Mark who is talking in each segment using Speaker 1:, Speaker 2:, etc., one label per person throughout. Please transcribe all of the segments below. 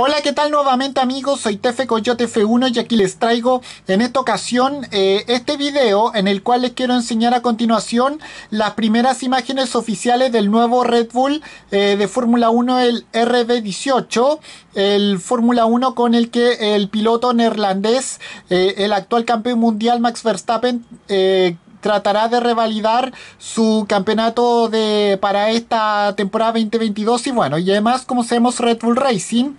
Speaker 1: Hola, ¿qué tal nuevamente amigos? Soy Tefe Coyote F1 y aquí les traigo en esta ocasión eh, este video en el cual les quiero enseñar a continuación las primeras imágenes oficiales del nuevo Red Bull eh, de Fórmula 1, el RB18, el Fórmula 1 con el que el piloto neerlandés, eh, el actual campeón mundial Max Verstappen, tratará de revalidar su campeonato de, para esta temporada 2022 y bueno, y además como sabemos Red Bull Racing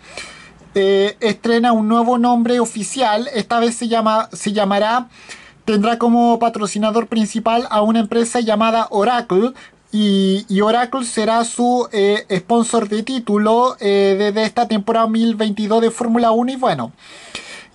Speaker 1: eh, estrena un nuevo nombre oficial, esta vez se, llama, se llamará, tendrá como patrocinador principal a una empresa llamada Oracle, y, Oracle será su eh, sponsor de título eh, desde esta temporada 2022 de Fórmula 1 y bueno,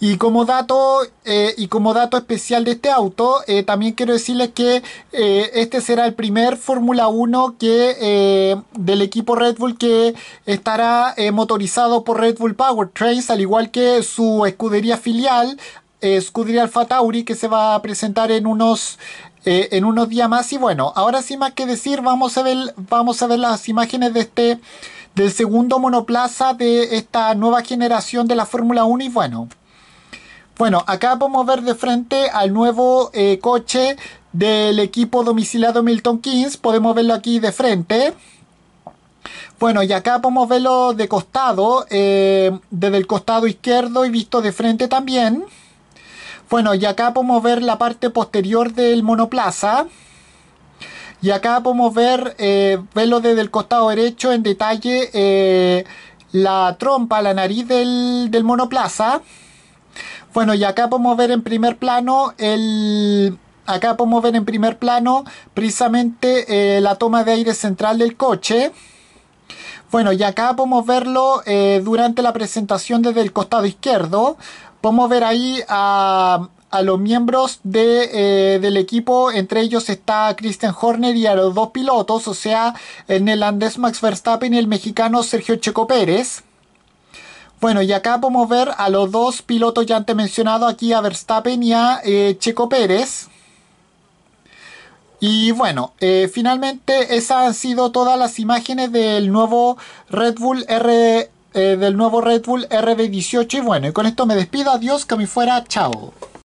Speaker 1: y como dato, eh, y como dato especial de este auto, eh, también quiero decirles que eh, este será el primer Fórmula 1 que, del equipo Red Bull que estará motorizado por Red Bull Powertrains, al igual que su escudería filial, escudería Alfa Tauri, que se va a presentar en unos en unos días más. Y bueno, ahora sin más que decir, vamos a ver, vamos a ver las imágenes de este, del segundo monoplaza de esta nueva generación de la Fórmula 1. Y bueno, bueno, acá podemos ver de frente al nuevo eh, coche del equipo domiciliado Milton Keynes. Podemos verlo aquí de frente. Bueno, y acá podemos verlo de costado, eh, desde el costado izquierdo y visto de frente también. Bueno, y acá podemos ver la parte posterior del monoplaza. Y acá podemos ver, eh, verlo desde el costado derecho en detalle la trompa, la nariz del, del monoplaza. Bueno, y acá podemos ver en primer plano el... Acá podemos ver en primer plano precisamente eh, la toma de aire central del coche. Bueno, y acá podemos verlo eh, durante la presentación desde el costado izquierdo. Podemos ver ahí a, los miembros eh, del equipo. Entre ellos está Christian Horner y a los dos pilotos, o sea, el neerlandés Max Verstappen y el mexicano Sergio Checo Pérez. Bueno, y acá podemos ver a los dos pilotos ya antes mencionados, aquí a Verstappen y a eh, Checo Pérez. Y bueno, eh, finalmente esas han sido todas las imágenes del nuevo Red Bull R eh, del nuevo Red Bull RB18 y bueno, y con esto me despido, adiós, que me fuera, chao.